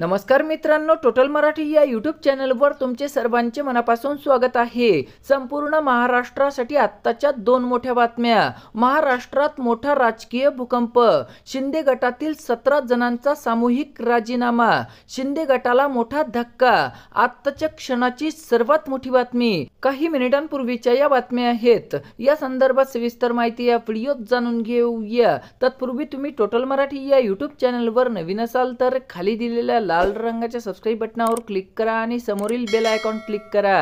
नमस्कार मित्रांनो टोटल मराठी या यूट्यूब चॅनलवर तुमचे सर्वांचे मनापासून स्वागत आहे संपूर्ण महाराष्ट्रासाठी आत्ताच्या दोन मोठ्या बातम्या महाराष्ट्रात मोठा राजकीय भूकंप शिंदे गटातील सतरा जणांचा सामूहिक राजीनामा शिंदे गटाला मोठा धक्का आत्ताच्या क्षणाची सर्वात मोठी बातमी काही मिनिटांपूर्वीच्या या बातम्या आहेत या संदर्भात सविस्तर माहिती या व्हिडिओत जाणून घेऊया तत्पूर्वी तुम्ही टोटल मराठी या यूट्यूब चॅनलवर नवीन असाल तर खाली दिलेल्या लाल रंगाच्या सबस्क्राईब बटनावर क्लिक करा आणि समोरील बेल आयकॉन क्लिक करा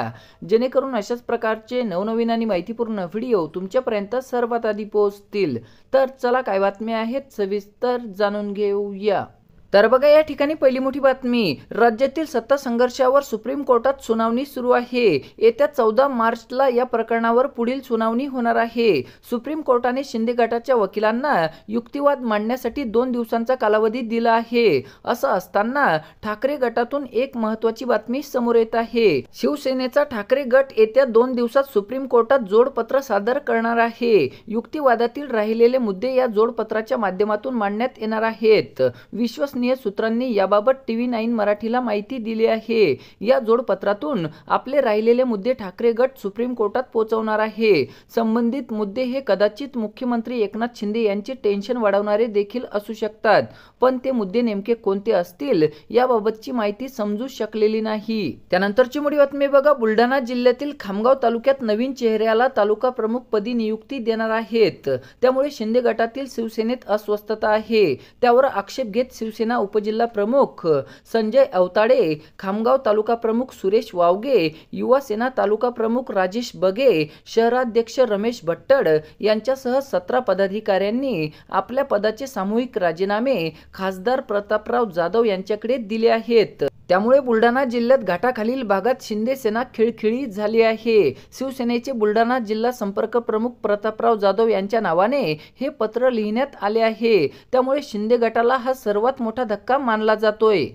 जेणेकरून अशाच प्रकारचे नवनवीन आणि माहितीपूर्ण व्हिडिओ तुमच्यापर्यंत सर्वात आधी पोहोचतील तर चला काय बातम्या आहेत सविस्तर जाणून घेऊया तर बघा या ठिकाणी पहिली मोठी बातमी राज्यातील सत्ता संघर्षावर सुप्रीम कोर्टात सुनावणी सुरू आहे येत्या चौदा मार्चला या प्रकरणावर पुढील सुनावणी होणार आहे सुप्रीम कोर्टाने शिंदे गटाच्या वकिलांना युक्तिवाद मांडण्यासाठी दोन दिवसांचा कालावधी दिला आहे असं असताना ठाकरे गटातून एक महत्वाची बातमी समोर येत आहे शिवसेनेचा ठाकरे गट येत्या दोन दिवसात सुप्रीम कोर्टात जोडपत्र सादर करणार आहे युक्तिवादातील राहिलेले मुद्दे या जोडपत्राच्या माध्यमातून मांडण्यात येणार आहेत विश्व विश्वसनीय सूत्रांनी याबाबत टी व्ही नाईन मराठीला माहिती दिली आहे या जोडपत्रातून आपले राहिलेले मुद्दे ठाकरे गट सुप्रीम कोर्टात पोहोचवणार आहे संबंधित मुद्दे हे कदाचित मुख्यमंत्री एकनाथ शिंदे यांचे टेन्शन वाढवणारे देखील असू शकतात पण ते मुद्दे नेमके कोणते असतील याबाबतची माहिती समजू शकलेली नाही त्यानंतरची मोठी बातमी बघा बुलढाणा जिल्ह्यातील खामगाव तालुक्यात नवीन चेहऱ्याला तालुका प्रमुख पदी नियुक्ती देणार आहेत त्यामुळे शिंदे गटातील शिवसेनेत अस्वस्थता आहे त्यावर आक्षेप घेत शिवसेना उपजिल्हा प्रमुख संजय अवताडे खामगाव तालुका प्रमुख सुरेश वावगे युवा सेना तालुका प्रमुख राजेश बगे शहराध्यक्ष रमेश भट्टड यांच्यासह सतरा पदाधिकाऱ्यांनी आपल्या पदाचे सामूहिक राजीनामे खासदार प्रतापराव जाधव यांच्याकडे दिले आहेत त्यामुळे बुलढाणा जिल्ह्यात घाटाखालील भागात शिंदे सेना खिळखिळी झाली आहे शिवसेनेचे बुलढाणा जिल्हा संपर्क प्रमुख प्रतापराव जाधव यांच्या नावाने हे पत्र लिहिण्यात आले आहे त्यामुळे शिंदे गटाला हा सर्वात मोठा धक्का मानला जातोय